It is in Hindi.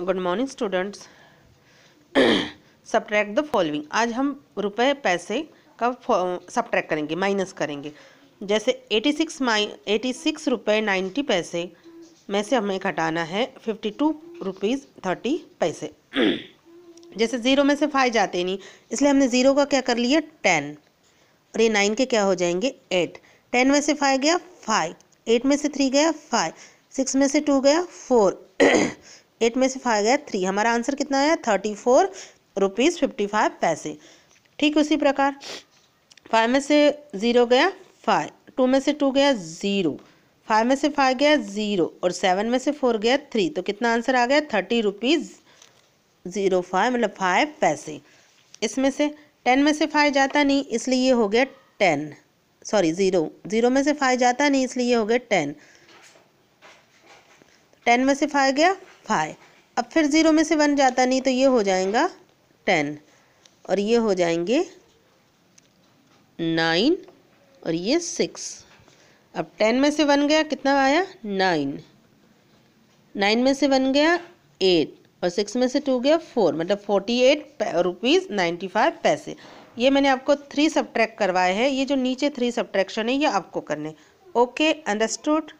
good morning students subtract the following आज हम रुपए पैसे का सब्ट्रैक्ट करेंगे माइनस करेंगे जैसे 86 सिक्स माइ एटी सिक्स रुपये नाइन्टी पैसे में से हमें घटाना है फिफ्टी टू रुपीज़ थर्टी पैसे जैसे ज़ीरो में से फाइव जाते नहीं इसलिए हमने ज़ीरो का क्या कर लिया टेन और ये नाइन के क्या हो जाएंगे एट टेन में से फाइव गया फाइव एट में से थ्री गया फाइव सिक्स में से टू गया फोर एट में से फाइव गया थ्री हमारा आंसर कितना आया thirty four rupees fifty five पैसे ठीक उसी प्रकार फाइव में से ज़ीरो गया फाइव टू में से टू गया ज़ीरो फाइव में से फाइव गया ज़ीरो और सेवन में से फोर गया थ्री तो कितना आंसर आ गया थर्टी रुपीज़ ज़ीरो फाइव मतलब फाइव पैसे इसमें से टेन में से फाइव जाता नहीं इसलिए ये हो गया टेन सॉरी ज़ीरो ज़ीरो में से फाइव जाता नहीं इसलिए ये हो गया टेन टेन में से फाइव गया फाइव अब फिर ज़ीरो में से वन जाता नहीं तो ये हो जाएगा टेन और ये हो जाएंगे नाइन और ये सिक्स अब टेन में से वन गया कितना आया नाइन नाइन में से वन गया एट और सिक्स में से टू गया फोर मतलब forty eight rupees ninety five पैसे ये मैंने आपको थ्री सब्ट्रैक्ट करवाए हैं ये जो नीचे थ्री सब्ट्रैक्शन है ये आपको करने ओके अंडरस्टूड